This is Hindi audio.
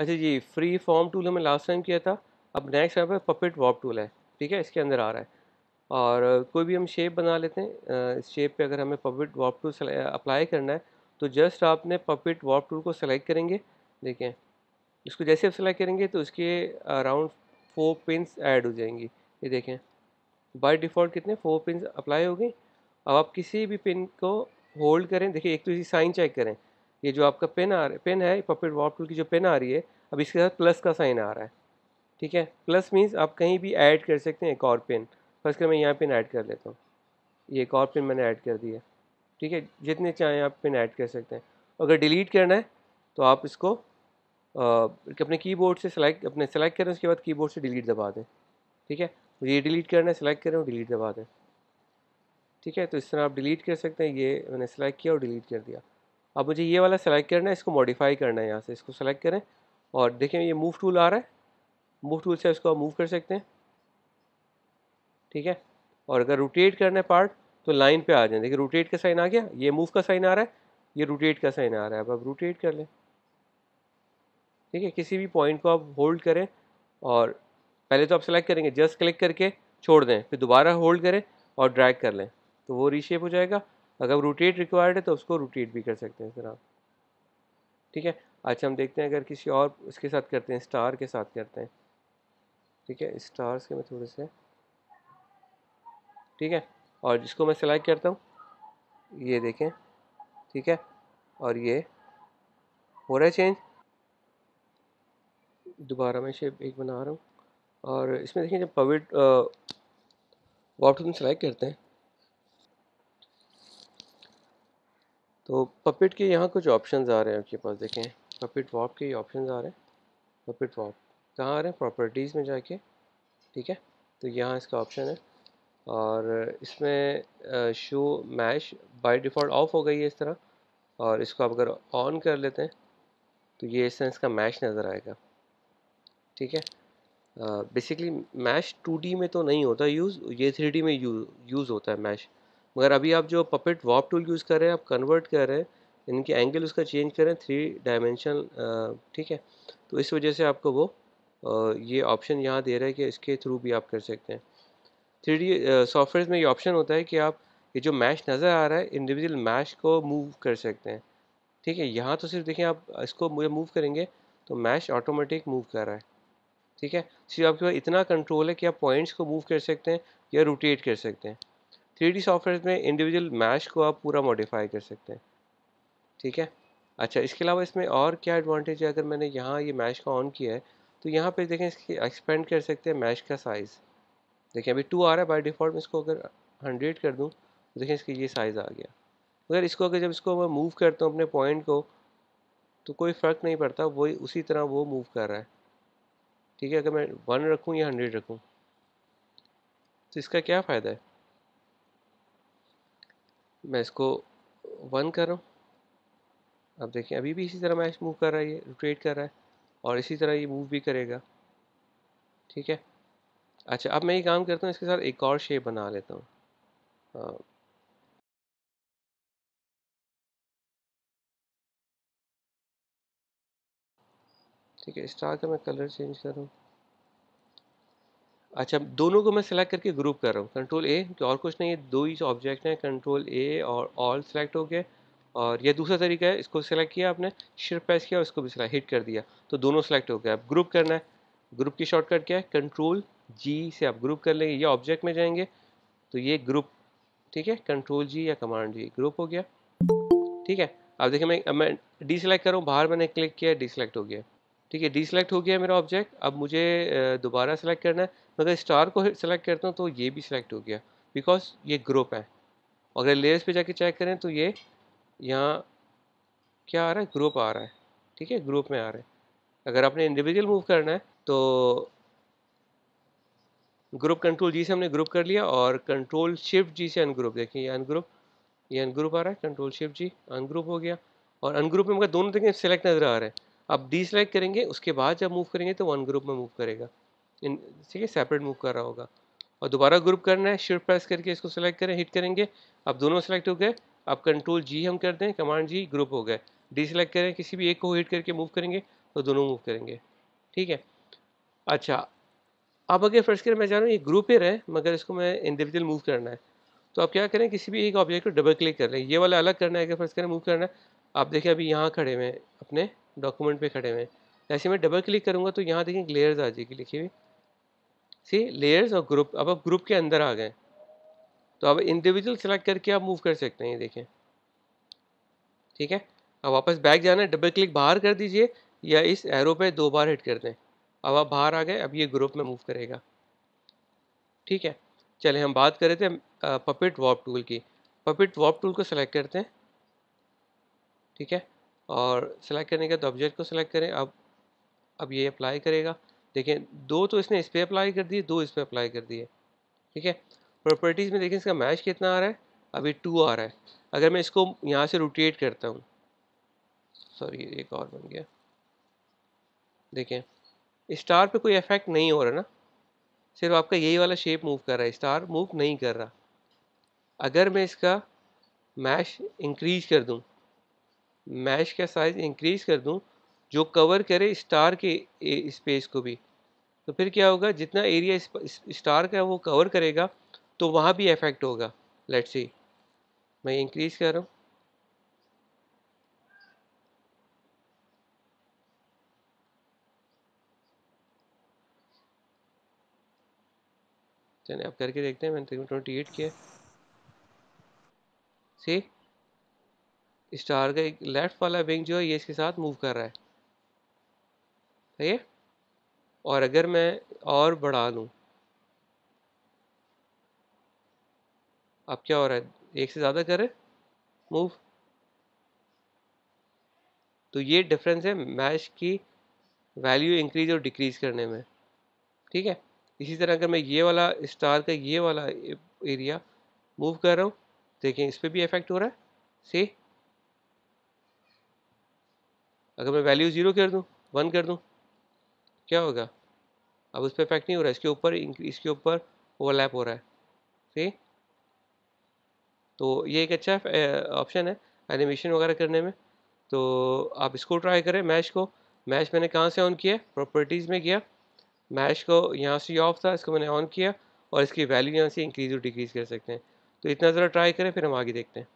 अच्छा जी फ्री फॉर्म टूल हमें लास्ट टाइम किया था अब नेक्स्ट यहाँ पर पपेट वॉप टूल है ठीक है इसके अंदर आ रहा है और कोई भी हम शेप बना लेते हैं इस शेप पे अगर हमें पपेट वॉप टूल अप्लाई करना है तो जस्ट आपने पपेट वॉप टूल को सेलेक्ट करेंगे देखें इसको जैसे आप सेलेक्ट करेंगे तो उसके अराउंड फोर पिंस ऐड हो जाएंगी ये देखें बाय डिफ़ॉल्ट कितने फोर पिन अप्लाई हो गई अब आप किसी भी पिन को होल्ड करें देखिए एक तो इसी साइन चेक करें ये जो आपका पेन आ रहा है पेन है पपेट वॉप टूल की जो पेन आ रही है अब इसके साथ प्लस का साइन आ रहा है ठीक है प्लस मीन्स आप कहीं भी ऐड कर सकते हैं एक और पिन फर्स्ट कर मैं यहाँ पिन ऐड कर लेता हूँ ये एक और पिन मैंने ऐड कर दिया ठीक है जितने चाहें आप पिन ऐड कर सकते हैं अगर डिलीट करना है तो आप इसको आ, अपने कीबोर्ड से सेलेक्ट अपने सेलेक्ट करें उसके बाद कीबोर्ड से डिलीट दबा दें ठीक है ये डिलीट करना है सेलेक्ट करें और डिलीट दबा दें ठीक है तो इस तरह आप डिलीट कर सकते हैं ये मैंने सेलेक्ट किया और डिलीट कर दिया अब मुझे ये वाला सेलेक्ट करना है इसको मॉडिफाई करना है यहाँ से इसको सेलेक्ट करें और देखें ये मूव टूल आ रहा है मूव टूल से इसको मूव कर सकते हैं ठीक है और अगर रोटेट करना है पार्ट तो लाइन पे आ जाए देखिए रोटेट का साइन आ गया ये मूव का साइन आ रहा है ये रोटेट का साइन आ रहा है अब आप रोटेट कर लें ठीक है किसी भी पॉइंट को आप होल्ड करें और पहले तो आप सेलेक्ट करेंगे जस्ट क्लिक करके छोड़ दें फिर दोबारा होल्ड करें और ड्रैग कर लें तो वो रीशेप हो जाएगा अगर रोटेट रिक्वायर्ड है तो उसको रोटेट भी कर सकते हैं फिर आप ठीक है अच्छा हम देखते हैं अगर किसी और उसके साथ करते हैं स्टार के साथ करते हैं ठीक है स्टार्स के मैं थोड़े से ठीक है और जिसको मैं सिलेक्ट करता हूँ ये देखें ठीक है और ये हो रहा है चेंज दोबारा मैं शेप एक बना रहा हूँ और इसमें देखें जब पविट वाटर में सिलेक्ट करते हैं तो पपेट के यहाँ कुछ ऑप्शंस आ रहे हैं आपके पास देखें पपेट तो वॉप के ही ऑप्शन आ रहे हैं पपेट तो वॉप कहाँ आ रहे हैं प्रॉपर्टीज़ में जाके ठीक है तो यहाँ इसका ऑप्शन है और इसमें show mesh by default off हो गई है इस तरह और इसको आप अगर ऑन कर लेते हैं तो ये इस तरह इसका मैश नज़र आएगा ठीक है बेसिकली मैश टू में तो नहीं होता यूज़ ये थ्री में यूज़ यूज़ होता है मैश मगर अभी आप जो पपेट वॉप टूल यूज़ कर रहे हैं आप कन्वर्ट कर रहे हैं इनके एंगल उसका चेंज करें थ्री डायमेंशन ठीक है तो इस वजह से आपको वो आ, ये ऑप्शन यहाँ दे रहा है कि इसके थ्रू भी आप कर सकते हैं थ्री डी सॉफ्टवेयर में ये ऑप्शन होता है कि आप ये जो मैश नज़र आ रहा है इंडिविजुअल मैश को मूव कर सकते हैं ठीक है यहाँ तो सिर्फ देखें आप इसको मुझे मूव करेंगे तो मैश ऑटोमेटिक मूव कर रहा है ठीक है सिर्फ आपके पास इतना कंट्रोल है कि आप पॉइंट्स को मूव कर सकते हैं या रोटेट कर सकते हैं थ्री डी सॉफ्टवेयर में इंडिविजुअल मैश को आप पूरा मॉडिफाई कर सकते हैं ठीक है अच्छा इसके अलावा इसमें और क्या एडवांटेज है अगर मैंने यहाँ ये मैश का ऑन किया है तो यहाँ पे देखें इसकी एक्सपेंड कर सकते हैं मैश का साइज़ देखें अभी टू आ रहा है बाय डिफ़ॉल्ट मैं इसको अगर हंड्रेड कर दूँ तो देखें इसके ये साइज़ आ गया मगर इसको अगर जब इसको मैं मूव करता हूँ अपने पॉइंट को तो कोई फ़र्क नहीं पड़ता वही उसी तरह वो मूव कर रहा है ठीक है अगर मैं वन रखूँ या हंड्रेड रखूँ तो इसका क्या फ़ायदा है मैं इसको वन कर रहा हूँ अब देखें अभी भी इसी तरह मैच मूव कर रहा है ये रोटेट कर रहा है और इसी तरह ये मूव भी करेगा ठीक है अच्छा अब मैं ये काम करता हूँ इसके साथ एक और शेप बना लेता हूँ ठीक है स्टार का मैं कलर चेंज कर रहा हूँ अच्छा दोनों को मैं सिलेक्ट करके ग्रुप कर रहा हूँ कंट्रोल ए तो और कुछ नहीं है दो ही ऑब्जेक्ट हैं कंट्रोल ए और ऑल सेलेक्ट हो गए और ये दूसरा तरीका है इसको सेलेक्ट किया आपने शिफ्ट प्रेस किया और इसको भी सिलेक्ट हिट कर दिया तो दोनों सेलेक्ट हो गया अब ग्रुप करना है ग्रुप की शॉर्टकट क्या है कंट्रोल जी से आप ग्रुप कर लेंगे या ऑब्जेक्ट में जाएंगे तो ये ग्रुप ठीक है कंट्रोल जी या कमांड जी ग्रुप हो गया ठीक है अब देखिए मैं अब मैं डी सेलेक्ट करूँ बाहर मैंने क्लिक किया डी सेलेक्ट हो गया ठीक है डी सेलेक्ट हो गया मेरा ऑब्जेक्ट अब मुझे दोबारा सेलेक्ट करना है मगर स्टार को सेलेक्ट करता हूँ तो ये भी सिलेक्ट हो गया बिकॉज ये ग्रुप है अगर लेयर्स पे जाके चेक करें तो ये यहाँ क्या आ रहा है ग्रुप आ रहा है ठीक है ग्रुप में तो आ रहा है अगर आपने इंडिविजुअल मूव करना है तो ग्रुप कंट्रोल जी से हमने ग्रुप कर लिया और कंट्रोल शिफ्ट जी से अनग्रुप देखिए ये अनग्रुप ये अनग्रुप आ रहा है कंट्रोल शिफ्ट जी अनग्रुप हो गया और अनग्रुप में मगर दोनों जगह सेलेक्ट नज़र आ रहा है आप डी सेलेक्ट करेंगे उसके बाद जब मूव करेंगे तो वन ग्रुप में मूव करेगा इन ठीक है सेपरेट मूव कर रहा होगा और दोबारा ग्रुप करना है शिफ्ट प्रेस करके इसको सेलेक्ट करें हिट करेंगे अब दोनों सेलेक्ट हो गए आप कंट्रोल जी हम कर दें कमांड जी ग्रुप हो गए सेलेक्ट करें किसी भी एक को हिट करके मूव करेंगे तो दोनों मूव करेंगे ठीक है अच्छा आप अगर फर्स्ट करें मैं जा रहा हूँ ये ग्रुप ही रहे मगर इसको मैं इंडिविजुअल मूव करना है तो आप क्या करें किसी भी एक ऑब्जेक्ट को डबल क्लिक कर लें ये वाला अलग करना है अगर फर्स्ट करें मूव करना है आप देखें अभी यहाँ खड़े हुए हैं अपने डॉक्यूमेंट पर खड़े हुए हैं जैसे मैं डबल क्लिक करूँगा तो यहाँ देखें लेयर्स आ जाएगी लिखी हुई सी लेयर्स और ग्रुप अब आप ग्रुप के अंदर आ गए तो अब इंडिविजुअल सेलेक्ट करके आप मूव कर सकते हैं ये देखें ठीक है अब वापस बैक जाना है डबल क्लिक बाहर कर दीजिए या इस एरो पे दो बार हिट कर दें अब आप बाहर आ गए अब ये ग्रुप में मूव करेगा ठीक है चले हम बात कर रहे थे पपिट वॉप टूल की पपिट वॉप टूल को सिलेक्ट करते हैं ठीक है और सिलेक्ट करने के तो ऑब्जेक्ट को सिलेक्ट करें अब अब ये अप्लाई करेगा देखें दो तो इसने इस पर अप्लाई कर दिए दो इस पर अप्लाई कर दिए ठीक है प्रॉपर्टीज़ में देखें इसका मैच कितना आ रहा है अभी टू आ रहा है अगर मैं इसको यहाँ से रोटेट करता हूँ सॉरी एक और बन गया देखें स्टार पे कोई इफेक्ट नहीं हो रहा ना सिर्फ आपका यही वाला शेप मूव कर रहा है स्टार मूव नहीं कर रहा अगर मैं इसका मैश इंक्रीज कर दूँ मैश का साइज़ इंक्रीज कर दूँ जो कवर करे स्टार के स्पेस को भी तो फिर क्या होगा जितना एरिया स्टार का वो कवर करेगा तो वहाँ भी इफेक्ट होगा लेट्स सी मैं इंक्रीज़ कर रहा हूँ चलिए आप करके देखते हैं मैंने तकरीबन ट्वेंटी एट किया सी स्टार का एक लेफ़्ट वाला विंग जो है ये इसके साथ मूव कर रहा है सही है और अगर मैं और बढ़ा लूँ अब क्या हो रहा है एक से ज़्यादा करें मूव तो ये डिफरेंस है मैश की वैल्यू इंक्रीज और डिक्रीज करने में ठीक है इसी तरह अगर मैं ये वाला स्टार का ये वाला एरिया मूव कर रहा हूँ देखें इस पर भी इफेक्ट हो रहा है से अगर मैं वैल्यू ज़ीरो कर दूँ वन कर दूँ क्या होगा अब उस पर इफेक्ट नहीं हो रहा इसके ऊपर इसके ऊपर ओवरलैप हो रहा है सी तो ये एक अच्छा ऑप्शन है एनिमेशन वगैरह करने में तो आप इसको ट्राई करें मैश को मैश मैंने कहाँ से ऑन किया प्रॉपर्टीज़ में किया मैश को यहाँ से ऑफ था इसको मैंने ऑन किया और इसकी वैल्यू यहाँ से इंक्रीज़ और डिक्रीज़ कर सकते हैं तो इतना ज़रा ट्राई करें फिर हम आगे देखते हैं